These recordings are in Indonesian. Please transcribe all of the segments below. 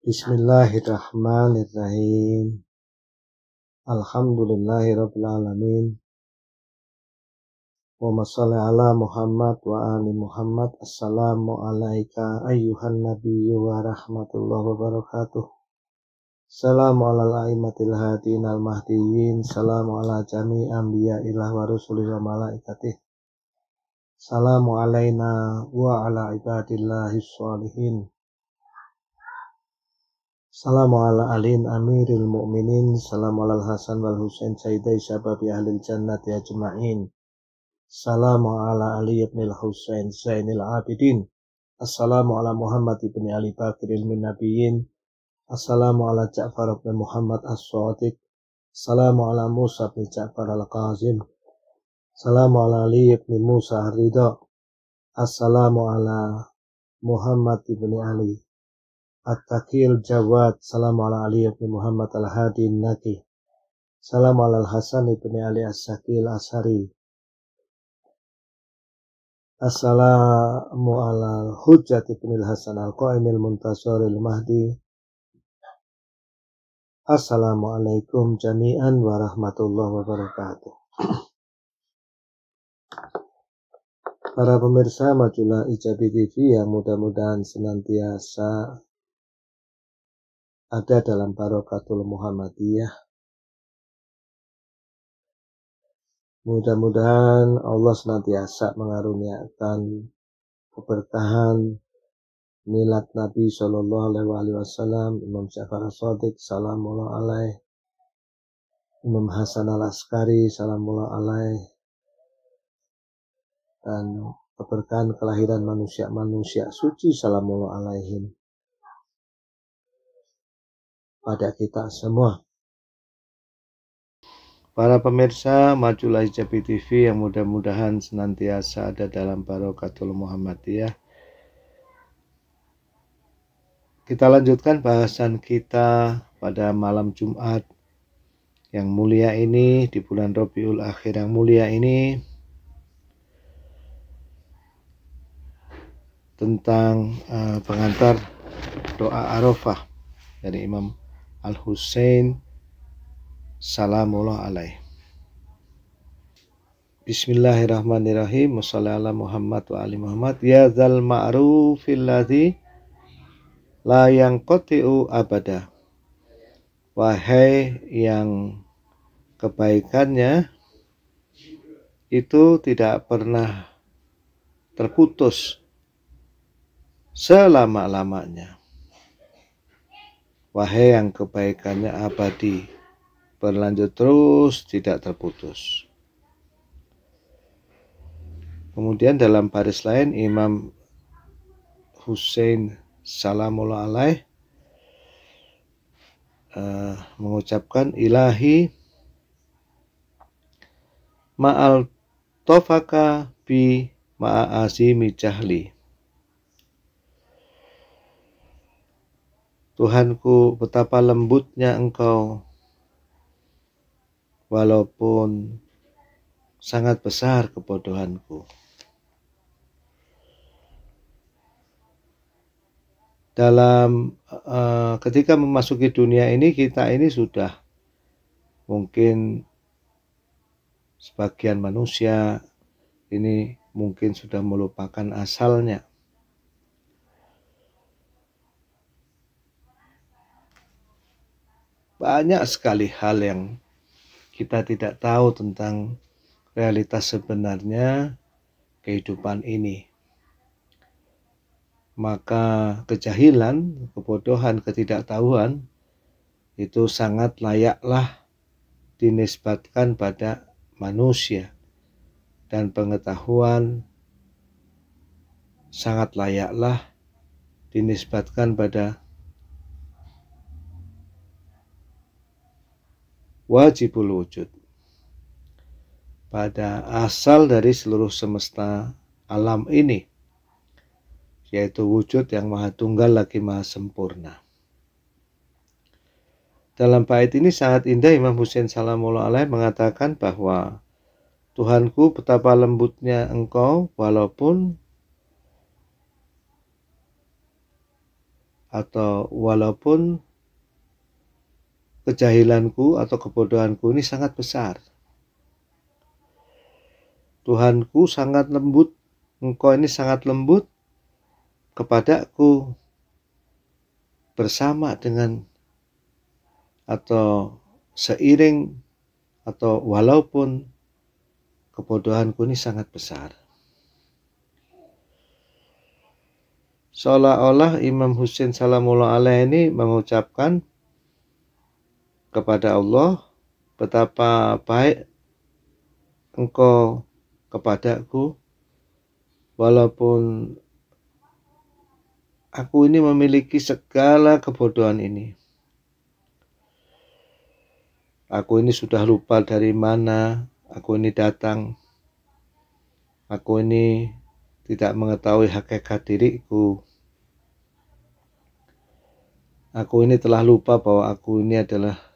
Bismillahirrahmanirrahim. Alhamdulillahirrabbilalamin. Wa masalli ala Muhammad wa ali Muhammad. Assalamu alaika ayyuhan nabiyyu wa rahmatullahi wa barakatuh. Salamu ala al-aimatil hadin al-mahdiyin. Salamu ala jami anbiya ilah wa rusulih wa malaikatih. Salamu alaina wa ala ibadillahi salihin. Salam ala alin amiril mu'minin. Salam ala al hasan wal husain sayyidai sahabat ya ahlil ya jema'in Salam ala ali ibn al husain zainil abidin. Assalamu ala Muhammad ibn Ali Bakir ilmin nabiyin. Assalamu ala Ja'far ibn Muhammad as sawadik Assalamu ala Musa ibn Ja'far al-Qazim. Assalamu ala Ali ibn Musa al-Ridha. Assalamu ala Muhammad ibn Ali At-Takil Jawad Salam ala Ali ibn Muhammad al-Hadi Nati Salam ala Al-Hasan ibn Ali As-Sakil Asari Assalamu ala Hujjat ibn Al-Hasan Al-Qaim Al-Muntasur Al-Mahdi Assalamualaikum jami'an warahmatullahi wabarakatuh Para pemirsa majulah Ijabi TV yang mudah-mudahan senantiasa ada dalam Barokatul Muhammadiyah. Mudah-mudahan Allah senantiasa mengaruniakan keberkahan milad Nabi Shallallahu Alaihi Wasallam, Imam syafar Sodik Salamullah Alaih, Imam Hasan Al Askari, Salamullah Alaih, dan keberkahan kelahiran manusia-manusia suci, Salamullah Alaihim pada kita semua. Para pemirsa Majulah Hijabi TV yang mudah-mudahan senantiasa ada dalam barokatul Muhammadiyah. Kita lanjutkan bahasan kita pada malam Jumat yang mulia ini di bulan Rabiul Akhir yang mulia ini tentang uh, pengantar doa Arafah dari Imam al Hussein salamullah alaih. Bismillahirrahmanirrahim. Wassalamu'alaikum Muhammad wa ali Muhammad. Ya zal ma'rufil ladzi la koti'u abada. Wahai yang kebaikannya itu tidak pernah terputus selama-lamanya. Wahai yang kebaikannya abadi, berlanjut terus tidak terputus. Kemudian dalam baris lain Imam Hussein Salamullah alaih uh, mengucapkan ilahi ma'al tofaka bi mi jahli Tuhanku, betapa lembutnya Engkau, walaupun sangat besar kebodohanku. Dalam uh, ketika memasuki dunia ini, kita ini sudah mungkin sebagian manusia ini mungkin sudah melupakan asalnya Banyak sekali hal yang kita tidak tahu tentang realitas sebenarnya kehidupan ini. Maka kejahilan, kebodohan, ketidaktahuan itu sangat layaklah dinisbatkan pada manusia dan pengetahuan sangat layaklah dinisbatkan pada wajibul wujud. Pada asal dari seluruh semesta alam ini, yaitu wujud yang maha tunggal lagi maha sempurna. Dalam bait ini sangat indah Imam Husain Salamullah Alaih mengatakan bahwa Tuhanku betapa lembutnya engkau walaupun atau walaupun kejahilanku atau kebodohanku ini sangat besar. Tuhanku sangat lembut, engkau ini sangat lembut kepadaku bersama dengan atau seiring atau walaupun kebodohanku ini sangat besar. Seolah-olah Imam Husin Salamullah Alaih ini mengucapkan kepada Allah, betapa baik engkau kepadaku, walaupun aku ini memiliki segala kebodohan ini. Aku ini sudah lupa dari mana aku ini datang. Aku ini tidak mengetahui hakikat diriku. Aku ini telah lupa bahwa aku ini adalah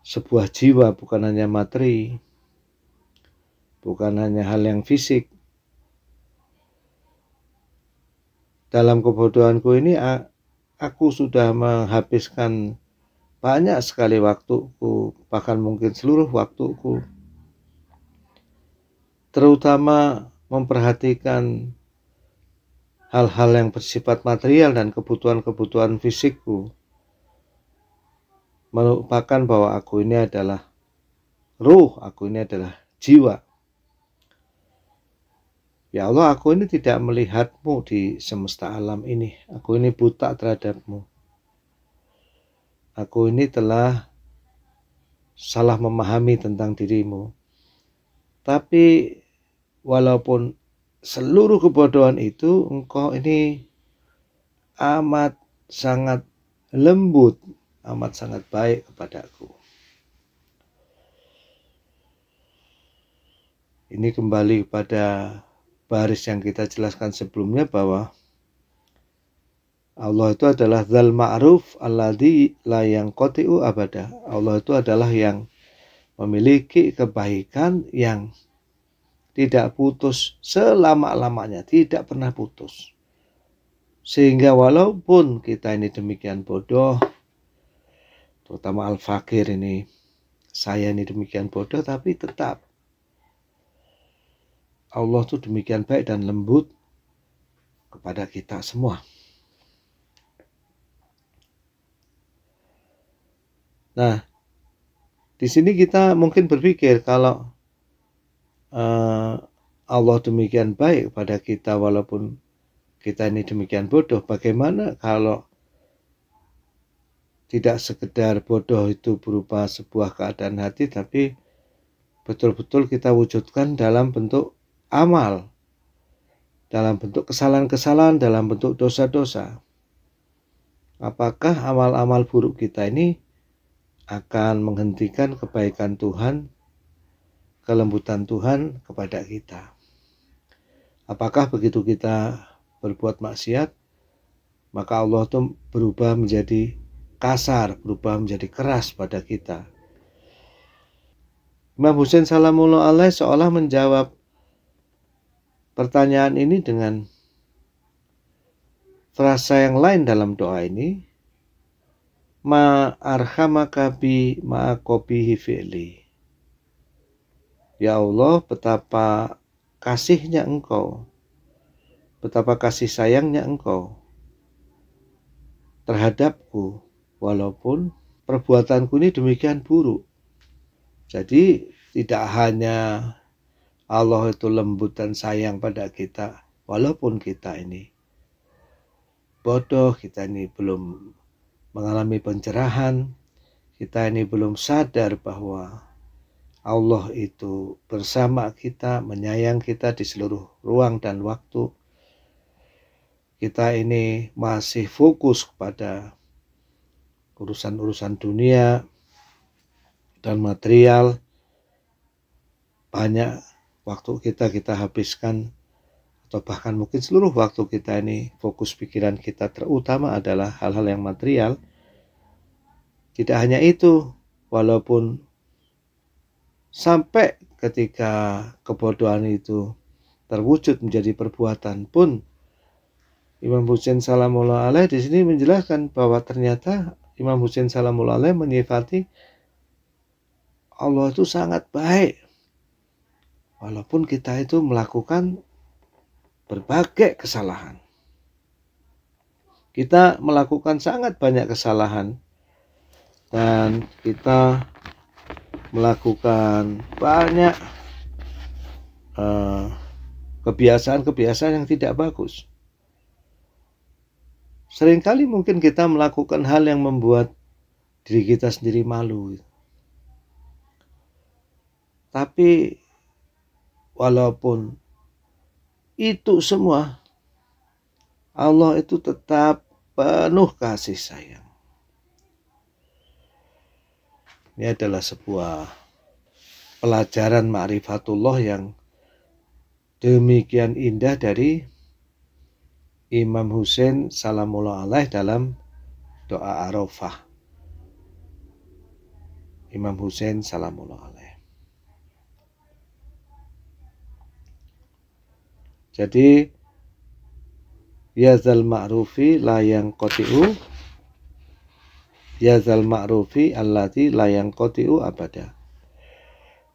sebuah jiwa bukan hanya materi, bukan hanya hal yang fisik. Dalam kebodohanku ini aku sudah menghabiskan banyak sekali waktuku, bahkan mungkin seluruh waktuku. Terutama memperhatikan hal-hal yang bersifat material dan kebutuhan-kebutuhan fisikku melupakan bahwa aku ini adalah ruh, aku ini adalah jiwa. Ya Allah, aku ini tidak melihatmu di semesta alam ini. Aku ini buta terhadapmu. Aku ini telah salah memahami tentang dirimu. Tapi walaupun seluruh kebodohan itu, engkau ini amat sangat lembut amat sangat baik kepadaku. Ini kembali pada baris yang kita jelaskan sebelumnya bahwa Allah itu adalah zal ma'ruf alladhi la yang kotiu abada. Allah itu adalah yang memiliki kebaikan yang tidak putus selama-lamanya, tidak pernah putus. Sehingga walaupun kita ini demikian bodoh, terutama al fakir ini saya ini demikian bodoh tapi tetap Allah tuh demikian baik dan lembut kepada kita semua. Nah, di sini kita mungkin berpikir kalau uh, Allah demikian baik pada kita walaupun kita ini demikian bodoh, bagaimana kalau tidak sekedar bodoh itu berupa sebuah keadaan hati tapi betul-betul kita wujudkan dalam bentuk amal dalam bentuk kesalahan-kesalahan dalam bentuk dosa-dosa apakah amal-amal buruk kita ini akan menghentikan kebaikan Tuhan kelembutan Tuhan kepada kita apakah begitu kita berbuat maksiat maka Allah itu berubah menjadi kasar berubah menjadi keras pada kita. Imam Husain Salamullah Alaih seolah menjawab pertanyaan ini dengan frasa yang lain dalam doa ini ma arhamakabi ma fi'li Ya Allah betapa kasihnya engkau Betapa kasih sayangnya engkau Terhadapku walaupun perbuatanku ini demikian buruk. Jadi tidak hanya Allah itu lembut dan sayang pada kita, walaupun kita ini bodoh, kita ini belum mengalami pencerahan, kita ini belum sadar bahwa Allah itu bersama kita, menyayang kita di seluruh ruang dan waktu. Kita ini masih fokus kepada urusan-urusan dunia dan material banyak waktu kita kita habiskan atau bahkan mungkin seluruh waktu kita ini fokus pikiran kita terutama adalah hal-hal yang material tidak hanya itu walaupun sampai ketika kebodohan itu terwujud menjadi perbuatan pun Imam Husain Salamullah Alaih di sini menjelaskan bahwa ternyata Imam Husain salamul alaih menyifati Allah itu sangat baik. Walaupun kita itu melakukan berbagai kesalahan. Kita melakukan sangat banyak kesalahan dan kita melakukan banyak eh, kebiasaan-kebiasaan uh, yang tidak bagus. Seringkali mungkin kita melakukan hal yang membuat diri kita sendiri malu. Tapi walaupun itu semua Allah itu tetap penuh kasih sayang. Ini adalah sebuah pelajaran ma'rifatullah yang demikian indah dari Imam Husain salamullah alaih dalam doa Arafah. Imam Husain salamullah alaih. Jadi yazal ma'rufi layang kotiu yazal ma'rufi allati layang kotiu abada.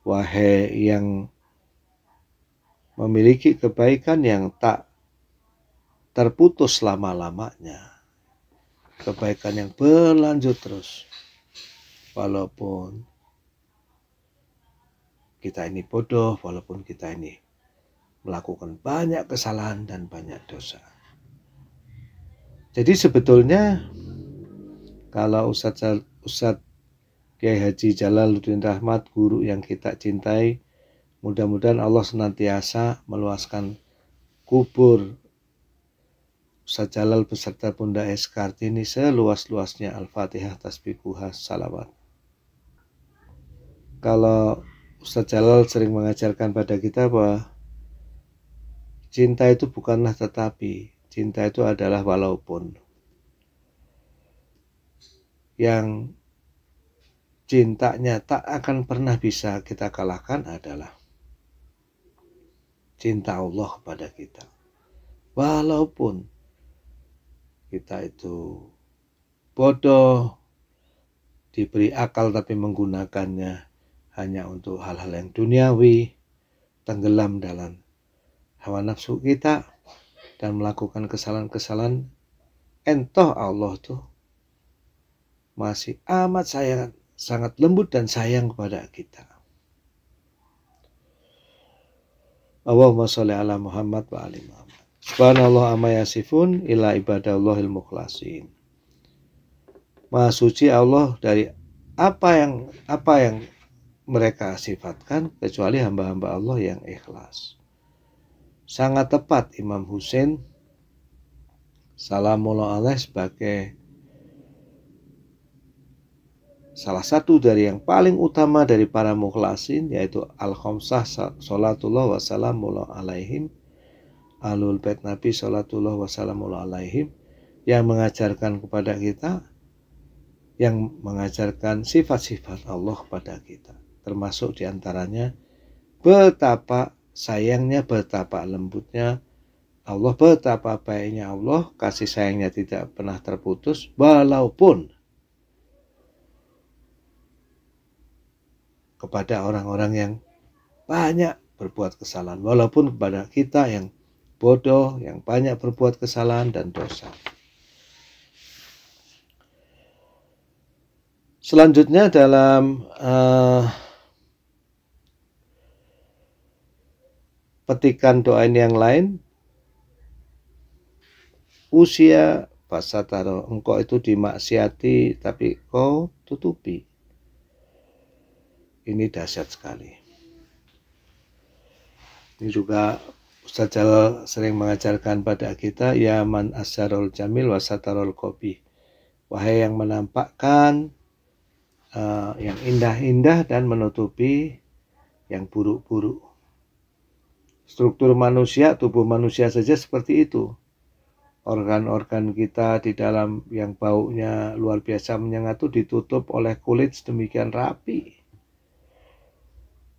Wahai yang memiliki kebaikan yang tak terputus lama-lamanya. Kebaikan yang berlanjut terus. Walaupun kita ini bodoh, walaupun kita ini melakukan banyak kesalahan dan banyak dosa. Jadi sebetulnya kalau Ustadz Ustadz Kiai Haji Jalaluddin Rahmat, guru yang kita cintai, mudah-mudahan Allah senantiasa meluaskan kubur Sajalal beserta Bunda S. Kartini seluas-luasnya Al-Fatihah, Tasbih, Salawat. Kalau Ustaz Jalal sering mengajarkan pada kita bahwa cinta itu bukanlah tetapi, cinta itu adalah walaupun. Yang cintanya tak akan pernah bisa kita kalahkan adalah cinta Allah kepada kita. Walaupun kita itu bodoh, diberi akal tapi menggunakannya hanya untuk hal-hal yang duniawi, tenggelam dalam hawa nafsu kita dan melakukan kesalahan-kesalahan entah Allah tuh masih amat sayang sangat lembut dan sayang kepada kita. Allahumma sholli ala Muhammad wa ali Muhammad. Subhanallah amma yasifun ila ibadallahil mukhlasin. Maha suci Allah dari apa yang apa yang mereka sifatkan kecuali hamba-hamba Allah yang ikhlas. Sangat tepat Imam Husain salamullah alaih sebagai salah satu dari yang paling utama dari para mukhlasin yaitu al-khamsah salatullah wasalamullah alaihim alul bait Nabi Shallallahu Wasallam yang mengajarkan kepada kita yang mengajarkan sifat-sifat Allah kepada kita termasuk diantaranya betapa sayangnya betapa lembutnya Allah betapa baiknya Allah kasih sayangnya tidak pernah terputus walaupun kepada orang-orang yang banyak berbuat kesalahan walaupun kepada kita yang bodoh, yang banyak berbuat kesalahan dan dosa. Selanjutnya dalam uh, petikan doa ini yang lain, usia bahasa taro engkau itu dimaksiati tapi kau tutupi. Ini dahsyat sekali. Ini juga Ustaz Jalal sering mengajarkan pada kita, Ya man asyarul jamil wasatarul kopi. Wahai yang menampakkan uh, yang indah-indah dan menutupi yang buruk-buruk. Struktur manusia, tubuh manusia saja seperti itu. Organ-organ kita di dalam yang baunya luar biasa menyengat itu ditutup oleh kulit sedemikian rapi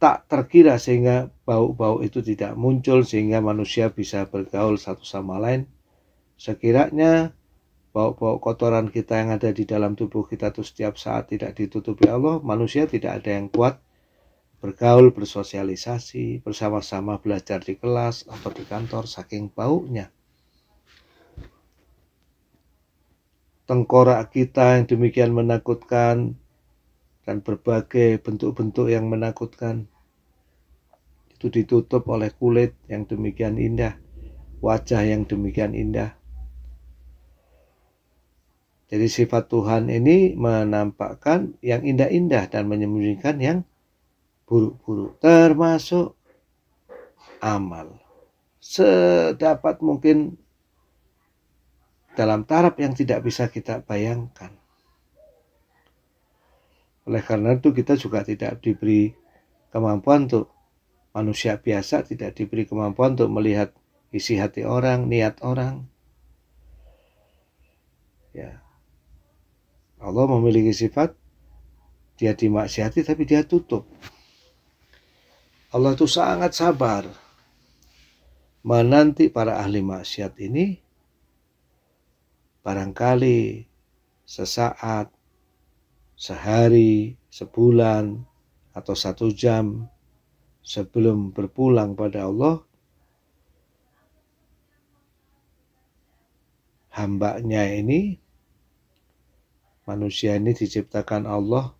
tak terkira sehingga bau-bau itu tidak muncul sehingga manusia bisa bergaul satu sama lain. Sekiranya bau-bau kotoran kita yang ada di dalam tubuh kita itu setiap saat tidak ditutupi Allah, manusia tidak ada yang kuat bergaul, bersosialisasi, bersama-sama belajar di kelas atau di kantor saking baunya. Tengkorak kita yang demikian menakutkan dan berbagai bentuk-bentuk yang menakutkan itu ditutup oleh kulit yang demikian indah, wajah yang demikian indah. Jadi sifat Tuhan ini menampakkan yang indah-indah dan menyembunyikan yang buruk-buruk, termasuk amal. Sedapat mungkin dalam taraf yang tidak bisa kita bayangkan. Oleh karena itu kita juga tidak diberi kemampuan untuk Manusia biasa tidak diberi kemampuan untuk melihat isi hati orang, niat orang. Ya. Allah memiliki sifat dia dimaksiati tapi dia tutup. Allah itu sangat sabar menanti para ahli maksiat ini barangkali sesaat, sehari, sebulan, atau satu jam sebelum berpulang pada Allah hambanya ini manusia ini diciptakan Allah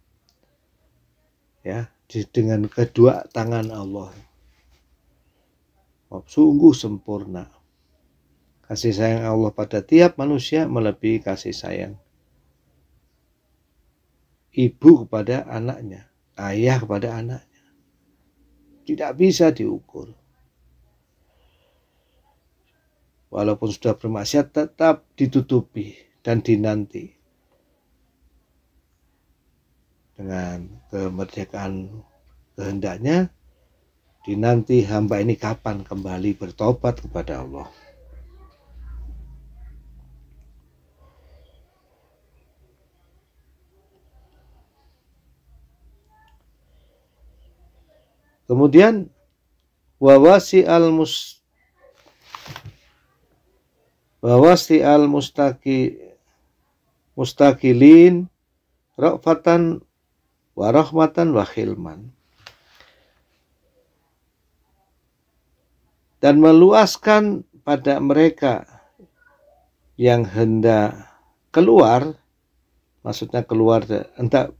ya dengan kedua tangan Allah sungguh sempurna kasih sayang Allah pada tiap manusia melebihi kasih sayang ibu kepada anaknya ayah kepada anak tidak bisa diukur. Walaupun sudah bermaksiat tetap ditutupi dan dinanti. Dengan kemerdekaan kehendaknya dinanti hamba ini kapan kembali bertobat kepada Allah. Kemudian wawasi al mus wawasi al mustaki mustaqilin rokfatan warahmatan wahilman Dan meluaskan pada mereka yang hendak keluar, maksudnya keluar, hendak,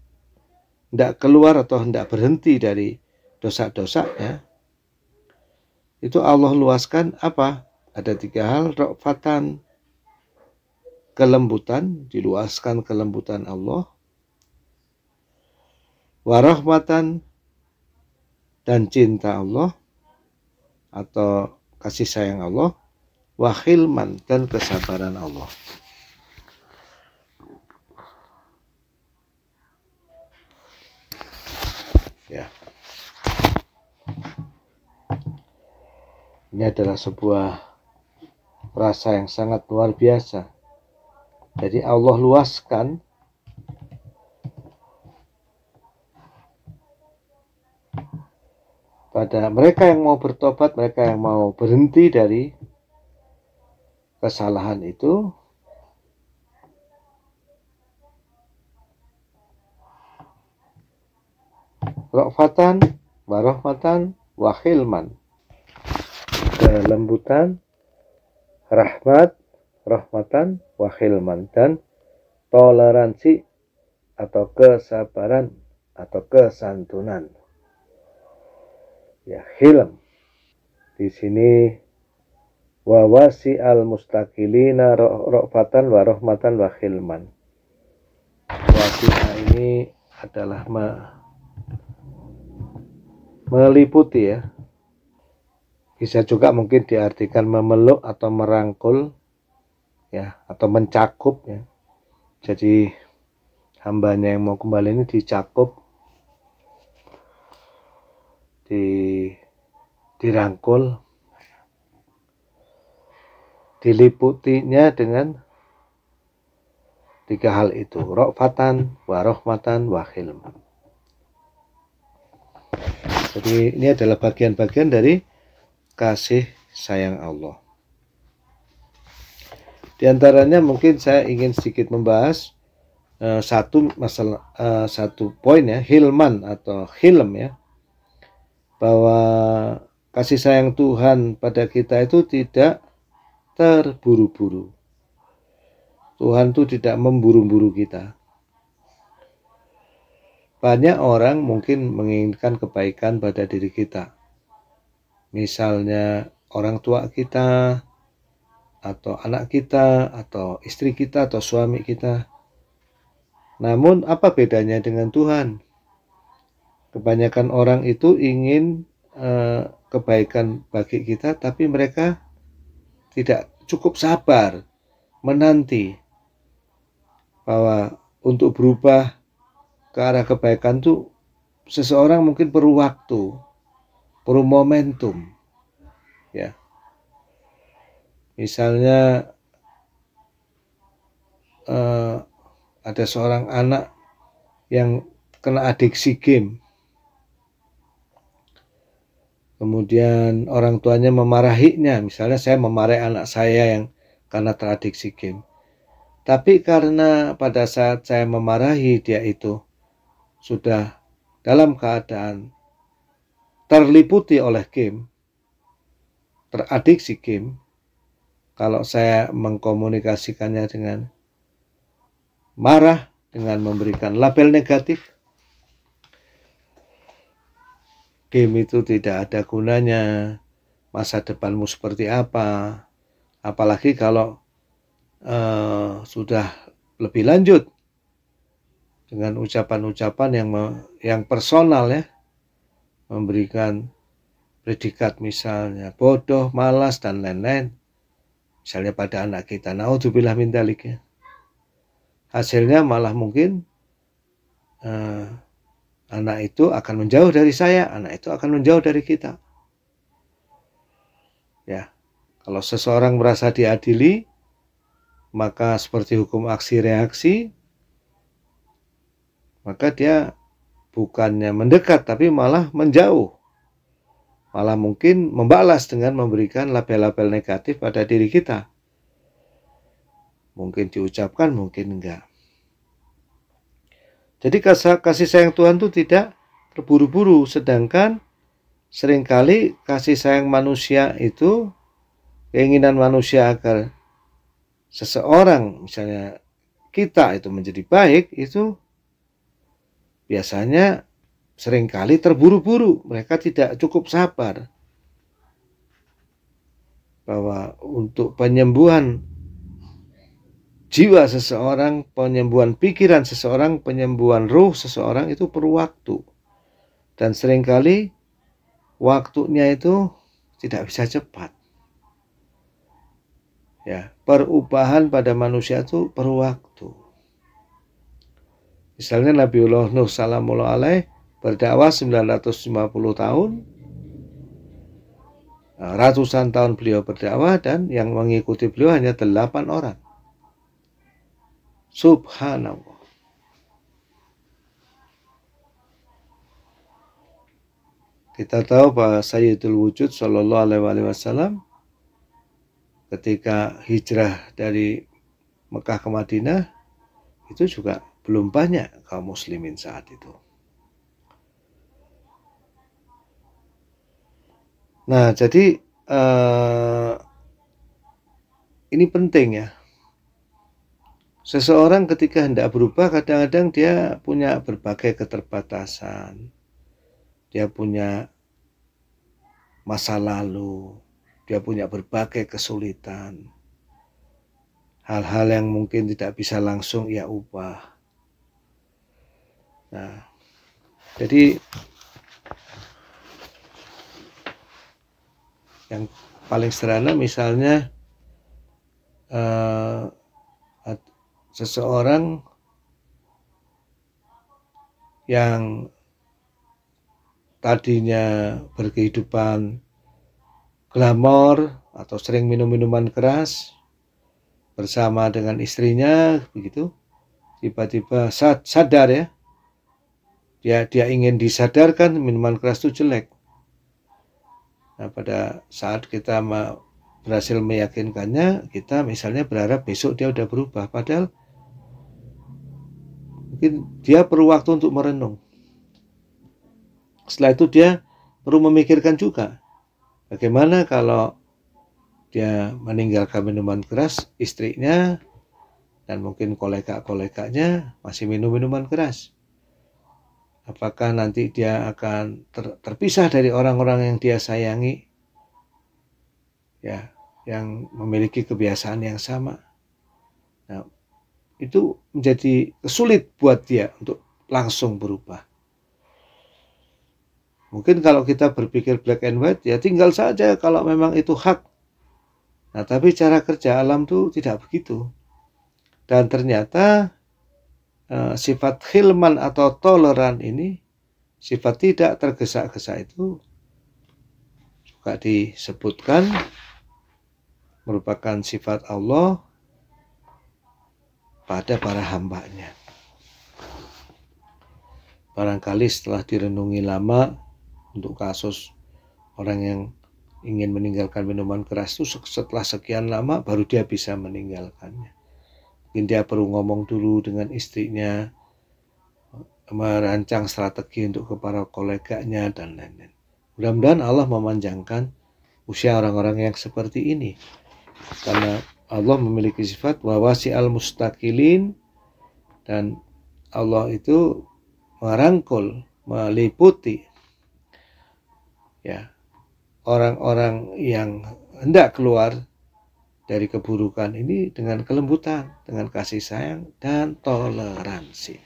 hendak keluar atau hendak berhenti dari dosa-dosa ya itu Allah luaskan apa ada tiga hal rokfatan kelembutan diluaskan kelembutan Allah warahmatan dan cinta Allah atau kasih sayang Allah wahilman dan kesabaran Allah yeah Ini adalah sebuah rasa yang sangat luar biasa. Jadi Allah luaskan pada mereka yang mau bertobat, mereka yang mau berhenti dari kesalahan itu. Rokfatan, warohmatan, wahilman kelembutan, eh, rahmat, rahmatan, wahilman, dan toleransi atau kesabaran atau kesantunan. Ya, hilm. Di sini wawasi al mustaqilina ro'fatan wa rahmatan wa hilman. Wasi'a ini adalah me, meliputi ya, bisa juga mungkin diartikan memeluk atau merangkul ya atau mencakup ya jadi hambanya yang mau kembali ini dicakup di dirangkul diliputinya dengan tiga hal itu rokfatan warohmatan wahilman jadi ini adalah bagian-bagian dari kasih sayang Allah. Di antaranya mungkin saya ingin sedikit membahas uh, satu masalah uh, satu poin ya hilman atau hilm ya bahwa kasih sayang Tuhan pada kita itu tidak terburu-buru. Tuhan itu tidak memburu-buru kita. Banyak orang mungkin menginginkan kebaikan pada diri kita misalnya orang tua kita, atau anak kita, atau istri kita, atau suami kita. Namun, apa bedanya dengan Tuhan? Kebanyakan orang itu ingin eh, kebaikan bagi kita, tapi mereka tidak cukup sabar menanti bahwa untuk berubah ke arah kebaikan itu seseorang mungkin perlu waktu perlu momentum ya misalnya eh, ada seorang anak yang kena adiksi game kemudian orang tuanya memarahinya misalnya saya memarahi anak saya yang karena teradiksi game tapi karena pada saat saya memarahi dia itu sudah dalam keadaan terliputi oleh game, teradiksi game, kalau saya mengkomunikasikannya dengan marah, dengan memberikan label negatif, game itu tidak ada gunanya, masa depanmu seperti apa, apalagi kalau uh, sudah lebih lanjut dengan ucapan-ucapan yang yang personal ya memberikan predikat misalnya bodoh, malas, dan lain-lain. Misalnya pada anak kita, naudzubillah mintalik ya. Hasilnya malah mungkin eh, anak itu akan menjauh dari saya, anak itu akan menjauh dari kita. Ya, kalau seseorang merasa diadili, maka seperti hukum aksi reaksi, maka dia bukannya mendekat tapi malah menjauh. Malah mungkin membalas dengan memberikan label-label negatif pada diri kita. Mungkin diucapkan, mungkin enggak. Jadi kasih sayang Tuhan itu tidak terburu-buru, sedangkan seringkali kasih sayang manusia itu keinginan manusia agar seseorang misalnya kita itu menjadi baik itu biasanya seringkali terburu-buru, mereka tidak cukup sabar. Bahwa untuk penyembuhan jiwa seseorang, penyembuhan pikiran seseorang, penyembuhan ruh seseorang itu perlu waktu. Dan seringkali waktunya itu tidak bisa cepat. Ya, perubahan pada manusia itu perlu waktu. Misalnya Nabiullah Nuh salamullah alaih berdakwah 950 tahun. Nah, ratusan tahun beliau berdakwah dan yang mengikuti beliau hanya 8 orang. Subhanallah. Kita tahu bahwa Sayyidul Wujud Shallallahu Alaihi Wasallam ketika hijrah dari Mekah ke Madinah itu juga belum banyak kaum muslimin saat itu. Nah, jadi uh, ini penting ya. Seseorang ketika hendak berubah kadang-kadang dia punya berbagai keterbatasan. Dia punya masa lalu, dia punya berbagai kesulitan. Hal-hal yang mungkin tidak bisa langsung ia ubah. Nah, jadi yang paling sederhana misalnya eh, seseorang yang tadinya berkehidupan glamor atau sering minum minuman keras bersama dengan istrinya begitu tiba-tiba sadar ya Ya dia ingin disadarkan minuman keras itu jelek nah pada saat kita berhasil meyakinkannya kita misalnya berharap besok dia sudah berubah padahal mungkin dia perlu waktu untuk merenung setelah itu dia perlu memikirkan juga bagaimana kalau dia meninggalkan minuman keras istrinya dan mungkin kolega-koleganya masih minum minuman keras Apakah nanti dia akan ter, terpisah dari orang-orang yang dia sayangi? Ya, yang memiliki kebiasaan yang sama. Nah, itu menjadi sulit buat dia untuk langsung berubah. Mungkin kalau kita berpikir black and white, ya tinggal saja kalau memang itu hak. Nah, tapi cara kerja alam itu tidak begitu. Dan ternyata Eh, sifat hilman atau toleran ini sifat tidak tergesa-gesa itu juga disebutkan merupakan sifat Allah pada para hambanya. Barangkali setelah direnungi lama untuk kasus orang yang ingin meninggalkan minuman keras itu setelah sekian lama baru dia bisa meninggalkannya mungkin dia perlu ngomong dulu dengan istrinya merancang strategi untuk kepada koleganya dan lain-lain. Mudah-mudahan Allah memanjangkan usia orang-orang yang seperti ini. Karena Allah memiliki sifat wawasi al-mustaqilin dan Allah itu merangkul, meliputi ya orang-orang yang hendak keluar dari keburukan ini dengan kelembutan, dengan kasih sayang dan toleransi.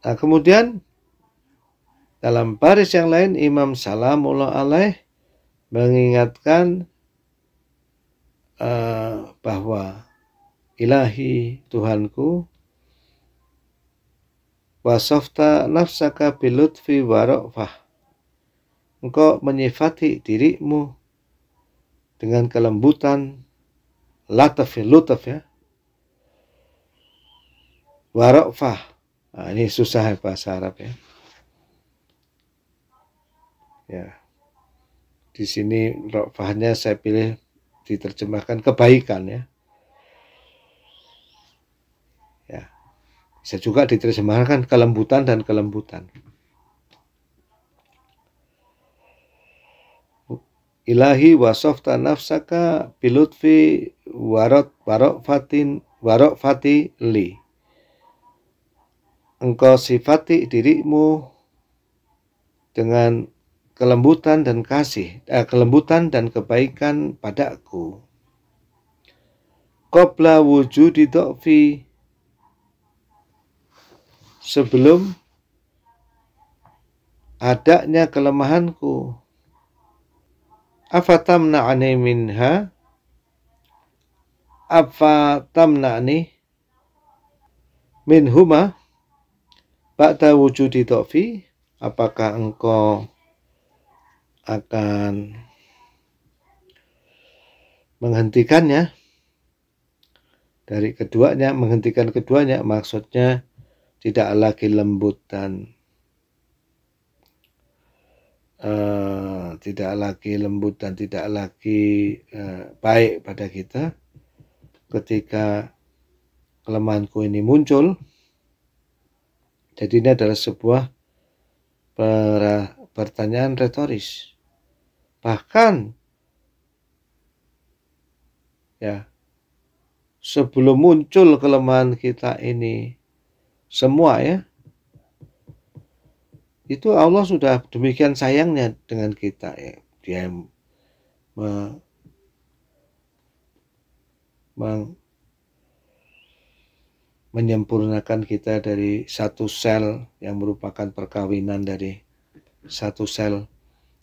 Nah, kemudian dalam baris yang lain Imam Salamullah alaih mengingatkan uh, bahwa ilahi Tuhanku wasofta nafsaka bilutfi warofah engkau menyifati dirimu dengan kelembutan lataf ya, lutaf ya. Warofah. Nah, ini susah ya bahasa Arab ya. Ya. Di sini rofahnya saya pilih diterjemahkan kebaikan ya. Ya. Bisa juga diterjemahkan kelembutan dan kelembutan. Ilahi wasofta nafsaka bilutfi warot warok fatin warok fati li. Engkau sifati dirimu dengan kelembutan dan kasih, eh, kelembutan dan kebaikan padaku. Qobla wujudi do'fi sebelum adanya kelemahanku afatamna'ani minha afatamna'ani minhuma ba'da wujudi do'fi apakah engkau akan menghentikannya dari keduanya menghentikan keduanya maksudnya tidak lagi lembut dan uh, tidak lagi lembut dan tidak lagi uh, baik pada kita ketika kelemahanku ini muncul jadi ini adalah sebuah pertanyaan retoris bahkan ya sebelum muncul kelemahan kita ini semua ya itu Allah sudah demikian sayangnya dengan kita ya dia me, meng, menyempurnakan kita dari satu sel yang merupakan perkawinan dari satu sel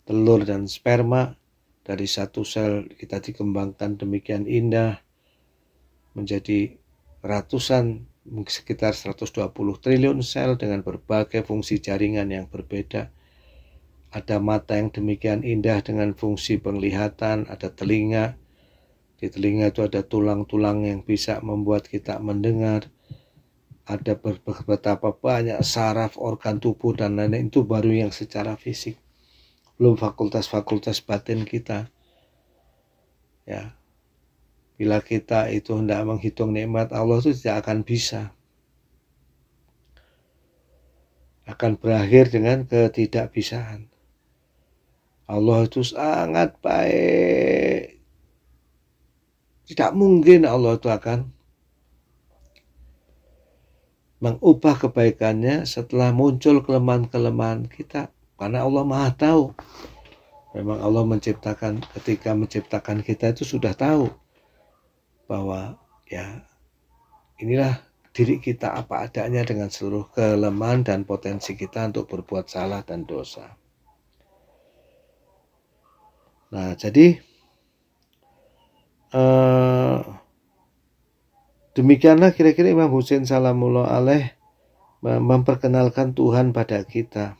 telur dan sperma dari satu sel kita dikembangkan demikian indah menjadi ratusan sekitar 120 triliun sel dengan berbagai fungsi jaringan yang berbeda. Ada mata yang demikian indah dengan fungsi penglihatan, ada telinga. Di telinga itu ada tulang-tulang yang bisa membuat kita mendengar. Ada betapa banyak saraf, organ tubuh, dan lain-lain. Itu baru yang secara fisik. Belum fakultas-fakultas batin kita. Ya, Bila kita itu hendak menghitung nikmat Allah itu tidak akan bisa. Akan berakhir dengan ketidakbisaan. Allah itu sangat baik. Tidak mungkin Allah itu akan mengubah kebaikannya setelah muncul kelemahan-kelemahan kita. Karena Allah maha tahu. Memang Allah menciptakan ketika menciptakan kita itu sudah tahu bahwa ya inilah diri kita apa adanya dengan seluruh kelemahan dan potensi kita untuk berbuat salah dan dosa. Nah, jadi eh, demikianlah kira-kira Imam Husain Salamullah Aleh memperkenalkan Tuhan pada kita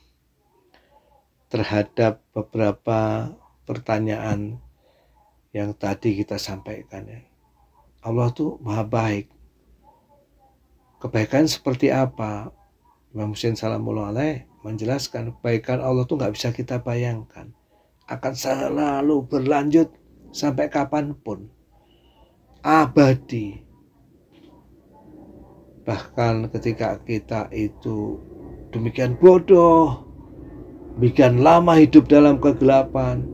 terhadap beberapa pertanyaan yang tadi kita sampaikan ya. Allah tuh maha baik. Kebaikan seperti apa? Imam Hussein Salamullah Alaih menjelaskan kebaikan Allah tuh nggak bisa kita bayangkan. Akan selalu berlanjut sampai kapanpun. Abadi. Bahkan ketika kita itu demikian bodoh, demikian lama hidup dalam kegelapan,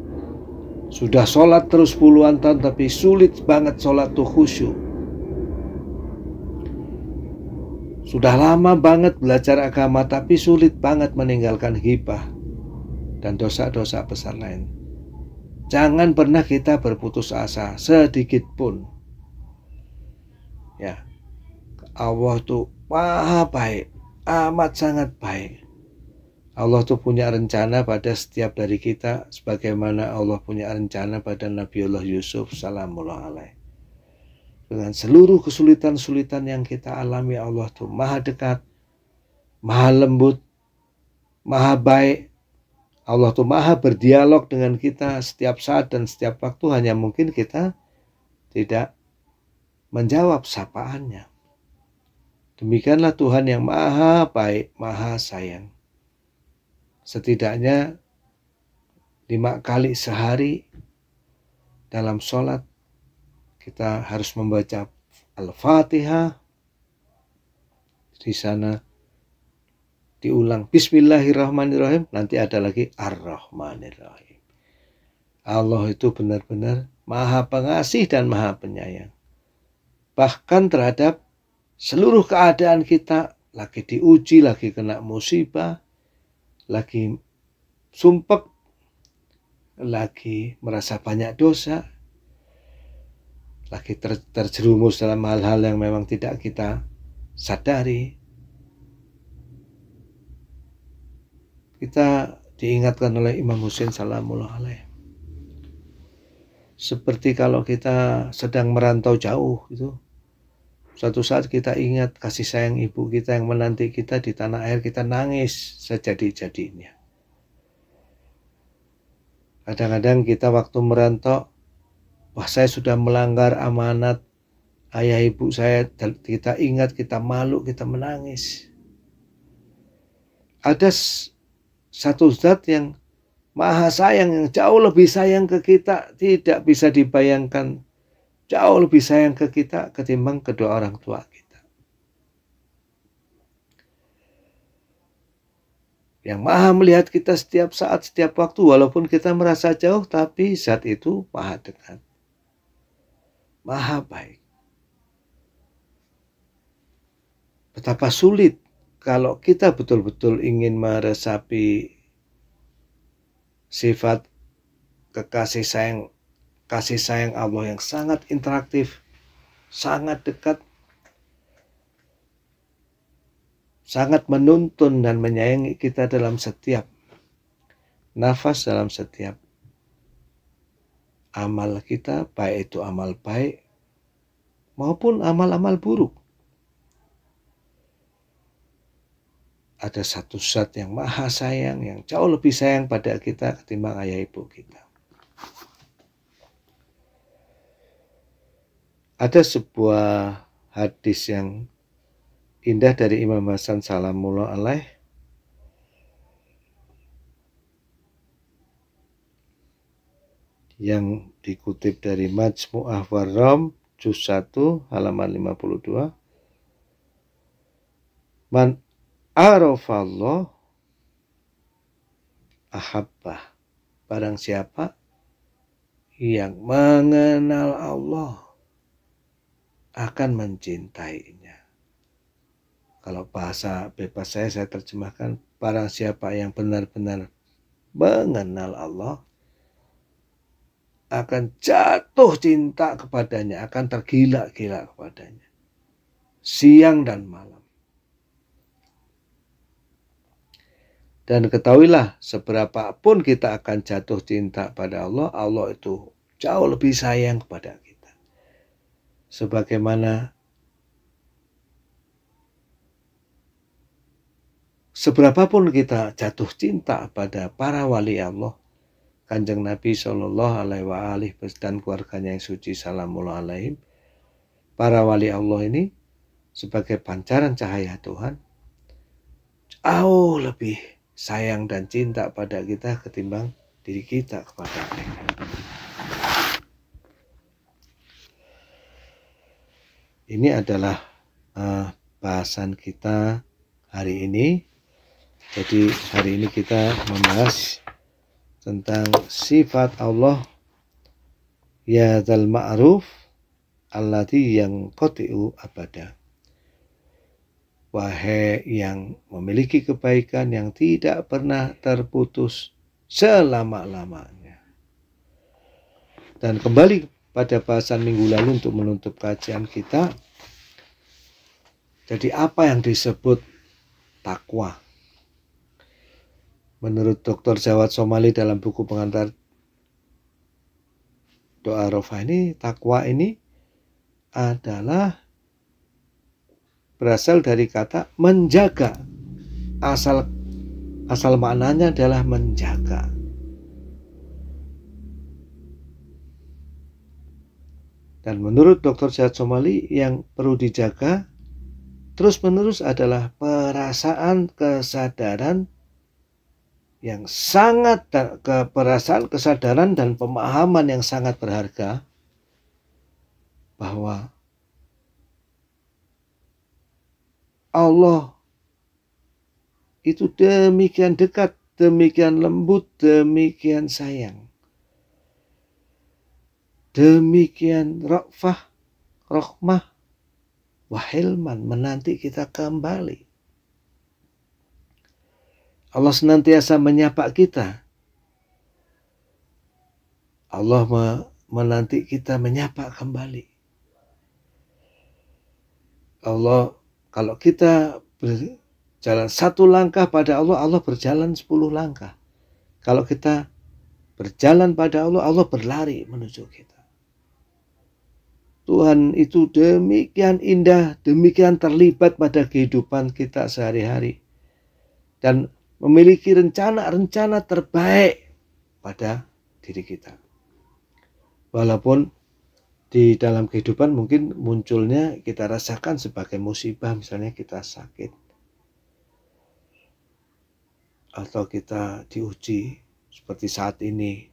sudah sholat terus puluhan tahun tapi sulit banget sholat tuh khusyuk. Sudah lama banget belajar agama tapi sulit banget meninggalkan hibah dan dosa-dosa besar lain. Jangan pernah kita berputus asa sedikit pun. Ya. Allah tuh maha baik, amat sangat baik. Allah tuh punya rencana pada setiap dari kita sebagaimana Allah punya rencana pada Nabiullah Yusuf salamullah alaih. Dengan seluruh kesulitan sulitan yang kita alami Allah tuh maha dekat, maha lembut, maha baik. Allah tuh maha berdialog dengan kita setiap saat dan setiap waktu hanya mungkin kita tidak menjawab sapaannya. Demikianlah Tuhan yang maha baik, maha sayang setidaknya lima kali sehari dalam sholat kita harus membaca Al-Fatihah di sana diulang Bismillahirrahmanirrahim nanti ada lagi Ar-Rahmanirrahim Allah itu benar-benar maha pengasih dan maha penyayang bahkan terhadap seluruh keadaan kita lagi diuji lagi kena musibah lagi sumpek, lagi merasa banyak dosa, lagi ter, terjerumus dalam hal-hal yang memang tidak kita sadari. Kita diingatkan oleh Imam Husain salamullah alaih. Seperti kalau kita sedang merantau jauh itu Suatu saat kita ingat kasih sayang ibu kita yang menanti kita di tanah air, kita nangis sejadi-jadinya. Kadang-kadang kita waktu merantau, wah saya sudah melanggar amanat ayah ibu saya, kita ingat, kita malu, kita menangis. Ada satu zat yang maha sayang, yang jauh lebih sayang ke kita, tidak bisa dibayangkan jauh lebih sayang ke kita ketimbang kedua orang tua kita. Yang maha melihat kita setiap saat, setiap waktu, walaupun kita merasa jauh, tapi saat itu maha dekat. Maha baik. Betapa sulit kalau kita betul-betul ingin meresapi sifat kekasih sayang kasih sayang Allah yang sangat interaktif, sangat dekat, sangat menuntun dan menyayangi kita dalam setiap nafas, dalam setiap amal kita, baik itu amal baik maupun amal-amal buruk. Ada satu zat yang maha sayang, yang jauh lebih sayang pada kita ketimbang ayah ibu kita. Ada sebuah hadis yang indah dari Imam Hasan Salamullah alaih. yang dikutip dari Majmu'ah Warram juz 1 halaman 52 Man arafallah ahabbah barang siapa yang mengenal Allah akan mencintainya. Kalau bahasa bebas saya, saya terjemahkan barang siapa yang benar-benar mengenal Allah akan jatuh cinta kepadanya, akan tergila-gila kepadanya. Siang dan malam. Dan ketahuilah, seberapa pun kita akan jatuh cinta pada Allah, Allah itu jauh lebih sayang kepada kita sebagaimana seberapapun kita jatuh cinta pada para wali Allah, Kanjeng Nabi Shallallahu Alaihi Wasallam dan keluarganya yang suci Salamullah Alaihim, para wali Allah ini sebagai pancaran cahaya Tuhan jauh lebih sayang dan cinta pada kita ketimbang diri kita kepada mereka. ini adalah uh, bahasan kita hari ini. Jadi hari ini kita membahas tentang sifat Allah ya dal ma'ruf allati yang kotiu abada. Wahai yang memiliki kebaikan yang tidak pernah terputus selama-lamanya. Dan kembali pada bahasan minggu lalu untuk menutup kajian kita. Jadi apa yang disebut takwa? Menurut Dr. Jawad Somali dalam buku pengantar doa rofa ini, takwa ini adalah berasal dari kata menjaga. Asal asal maknanya adalah menjaga. Dan menurut Dokter sehat Somali yang perlu dijaga terus-menerus adalah perasaan kesadaran yang sangat ke kesadaran dan pemahaman yang sangat berharga bahwa Allah itu demikian dekat, demikian lembut, demikian sayang. Demikian rokfah, rohmah, wahilman menanti kita kembali. Allah senantiasa menyapa kita. Allah menanti kita menyapa kembali. Allah kalau kita berjalan satu langkah pada Allah, Allah berjalan sepuluh langkah. Kalau kita berjalan pada Allah, Allah berlari menuju kita. Tuhan itu demikian indah, demikian terlibat pada kehidupan kita sehari-hari. Dan memiliki rencana-rencana terbaik pada diri kita. Walaupun di dalam kehidupan mungkin munculnya kita rasakan sebagai musibah, misalnya kita sakit. Atau kita diuji seperti saat ini.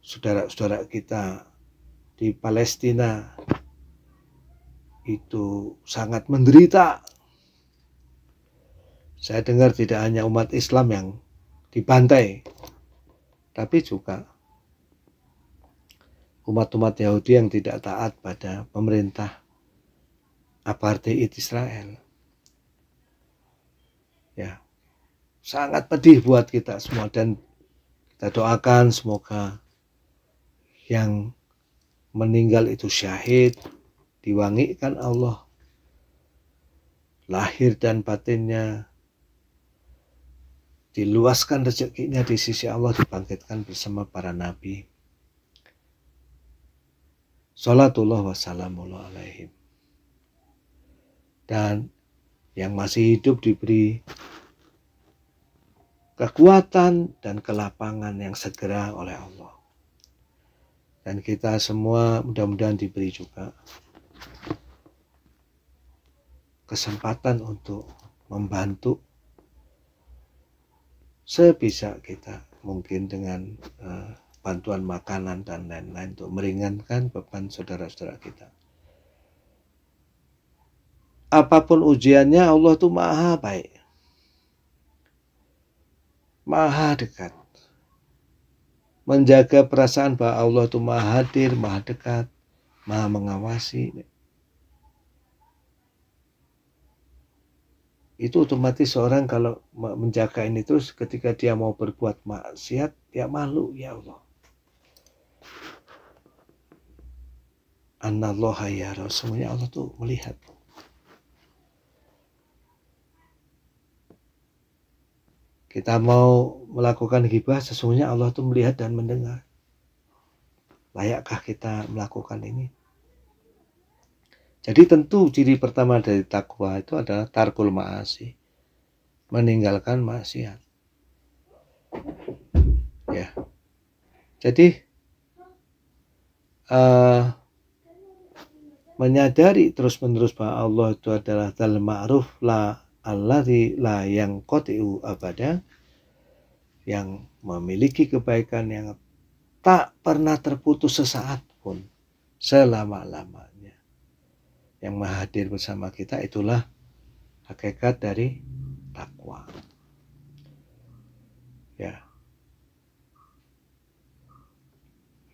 Saudara-saudara kita di Palestina itu sangat menderita. Saya dengar tidak hanya umat Islam yang dibantai, tapi juga umat-umat Yahudi yang tidak taat pada pemerintah apartheid Israel. Ya, sangat pedih buat kita semua dan kita doakan semoga yang meninggal itu syahid, diwangikan Allah lahir dan batinnya diluaskan rezekinya di sisi Allah dibangkitkan bersama para nabi Salatullah wassalamullah alaihim dan yang masih hidup diberi kekuatan dan kelapangan yang segera oleh Allah dan kita semua mudah-mudahan diberi juga kesempatan untuk membantu sebisa kita mungkin dengan uh, bantuan makanan dan lain-lain untuk meringankan beban saudara-saudara kita. Apapun ujiannya Allah itu maha baik. Maha dekat menjaga perasaan bahwa Allah itu maha hadir, maha dekat, maha mengawasi. Itu otomatis seorang kalau menjaga ini terus ketika dia mau berbuat maksiat, ya malu ya Allah. Anallah ya semuanya Allah tuh melihat. kita mau melakukan hibah sesungguhnya Allah itu melihat dan mendengar layakkah kita melakukan ini jadi tentu ciri pertama dari takwa itu adalah tarkul maasi meninggalkan maksiat ya jadi uh, menyadari terus-menerus bahwa Allah itu adalah dalam ma'ruf la Allah la yang kotiu abada yang memiliki kebaikan yang tak pernah terputus sesaat pun selama-lamanya. Yang hadir bersama kita itulah hakikat dari takwa. Ya.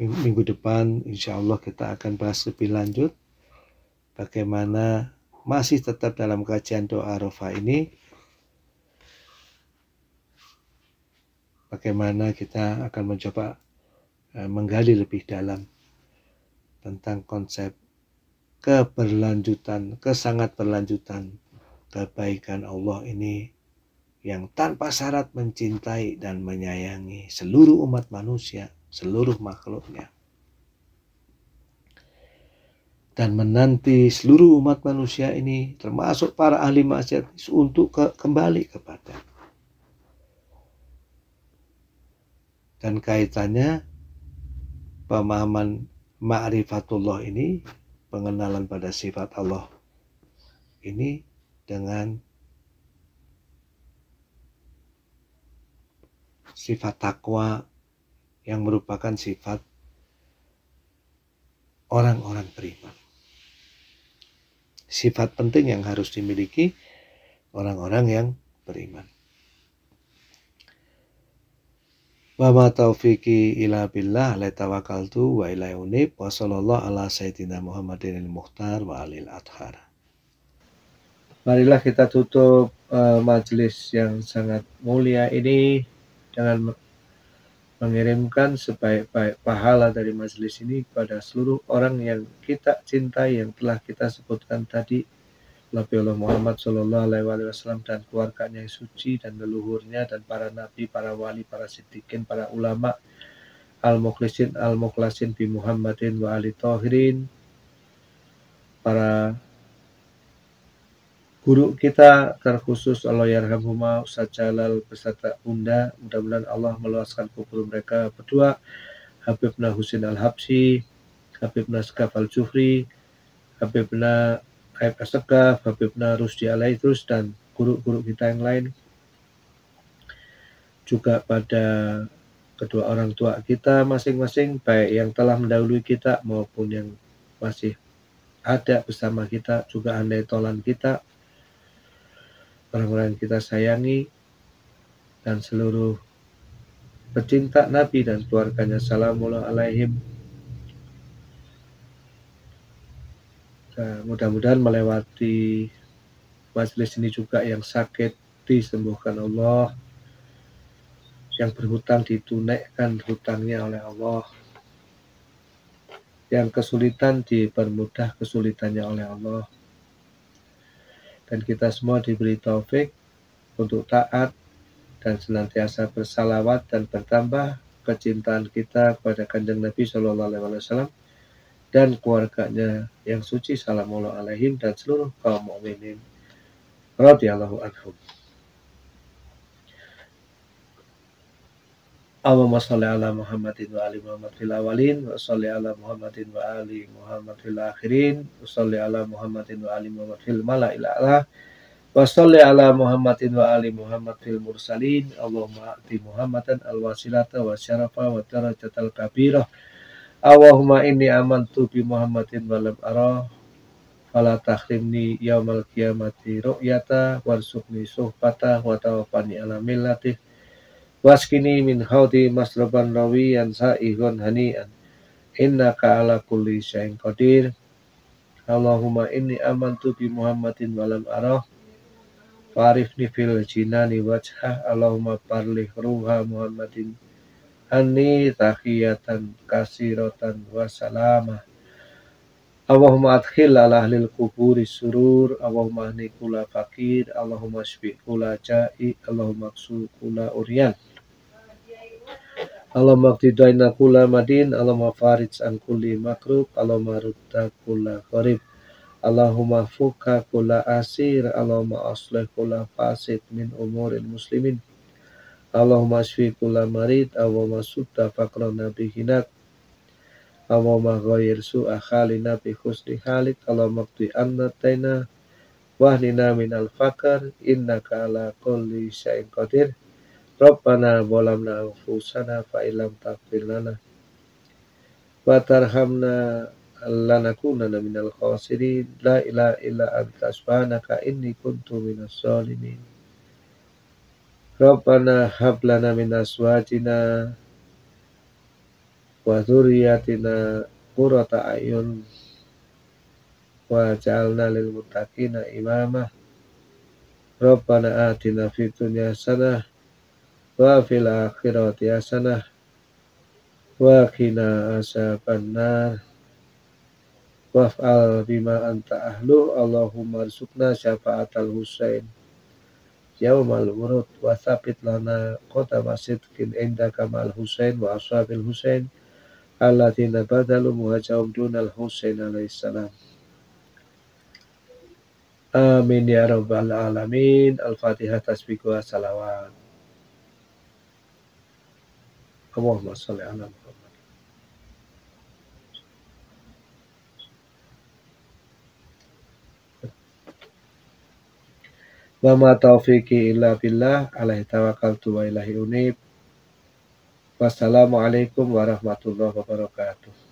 Minggu depan insya Allah kita akan bahas lebih lanjut bagaimana masih tetap dalam kajian doa rofa ini bagaimana kita akan mencoba eh, menggali lebih dalam tentang konsep keberlanjutan, kesangat berlanjutan kebaikan Allah ini yang tanpa syarat mencintai dan menyayangi seluruh umat manusia, seluruh makhluknya. Dan menanti seluruh umat manusia ini termasuk para ahli maksiat untuk ke kembali kepada dan kaitannya pemahaman ma'rifatullah ini pengenalan pada sifat Allah ini dengan sifat takwa yang merupakan sifat orang-orang beriman. Sifat penting yang harus dimiliki orang-orang yang beriman. Wa ma taufiki ila billah la tawakkaltu wa ila yuni wa sallallahu ala sayyidina Muhammadin al-Mukhtar wa alil adhar. Marilah kita tutup uh, eh, majelis yang sangat mulia ini dengan mengirimkan sebaik-baik pahala dari majelis ini kepada seluruh orang yang kita cintai yang telah kita sebutkan tadi Nabi Allah Muhammad Shallallahu Alaihi Wasallam dan keluarganya yang suci dan leluhurnya dan para nabi, para wali, para sidikin, para ulama, al mukhlisin al muklasin bi Muhammadin wa ali tohirin, para guru kita terkhusus Allah Yarhamhuma Ustaz Jalal beserta Bunda, mudah-mudahan Allah meluaskan kubur mereka berdua, Habibna Husin Al-Habsi, Habibna Skaf Al-Jufri, Habibna Aib Astegaf, Habib Rusdi Alai terus dan guru-guru kita yang lain juga pada kedua orang tua kita masing-masing baik yang telah mendahului kita maupun yang masih ada bersama kita juga andai tolan kita orang-orang yang kita sayangi dan seluruh pecinta Nabi dan keluarganya Assalamualaikum Nah, mudah-mudahan melewati majelis ini juga yang sakit disembuhkan Allah, yang berhutang ditunaikan hutangnya oleh Allah, yang kesulitan dipermudah kesulitannya oleh Allah, dan kita semua diberi taufik untuk taat dan senantiasa bersalawat dan bertambah kecintaan kita kepada kanjeng Nabi Shallallahu Alaihi Wasallam dan keluarganya yang suci salamullah alaihim dan seluruh kaum mukminin radhiyallahu anhum. Allahumma salli ala Muhammadin wa ali Muhammad fil awalin wa salli ala Muhammadin wa ali Muhammad fil akhirin wa salli ala Muhammadin wa ali Muhammad fil ila a'la wa salli ala Muhammadin wa ali Muhammad fil mursalin Allahumma ati Muhammadan al wasilata wa syarafa wa darajatal kabirah Allahumma inni amantu bi Muhammadin walam ara fala takhrimni yaumal qiyamati ru'yata warzuqni suhbata wa tawaffani ala millati waskini min haudi masraban rawiyan sa'ihun hani'an innaka ala kulli syai'in qadir Allahumma inni amantu bi Muhammadin walam ara Farifni fil jinani wajha Allahumma parlih ruha Muhammadin anni tahiyatan kasiratan wa salama. Allahumma adkhil ala ahlil kuburi surur, Allahumma ahni kula fakir, Allahumma shfi kula ja'i, Allahumma aksu kula uryan. Allahumma aktidaina kula madin, Allahumma farij an kulli makrub, Allahumma rudda kula qarib. Allahumma fuka kula asir, Allahumma aslih kula fasid min umuril muslimin. Allahumma shfi kulla marid Allahumma subta fakrona bihinak Allahumma ghair su'a khalina nabi husni halik Allahumma qdi anna taina wahdina minal fakar ka ala kulli syain qadir Rabbana bolamna anfusana fa ilam taghfir lana wa tarhamna lanakunanna minal khasirin la ila ila anta subhanaka inni kuntu minas zalimin Rabbana hablana min aswajina wa dzurriyyatina qurrata a'yun ja'alna lil muttaqina imama Rabbana atina fid dunya hasanah wa fil akhirati hasanah wa qina waf'al bima anta ahlu Allahumma rizukna syafa'atal husain yaumal urud wa sabit lana kota masjid kin enda kamal husain wa ashabil husain alladzina badalu muhajahum dunal husain alaihi amin ya rabbal alamin al-fatihah tasbiku wa salawat Allahumma salli ala Wa ma taufiqi illa billah alaihi tawakkaltu wa ilahi unib. Wassalamualaikum warahmatullahi wabarakatuh.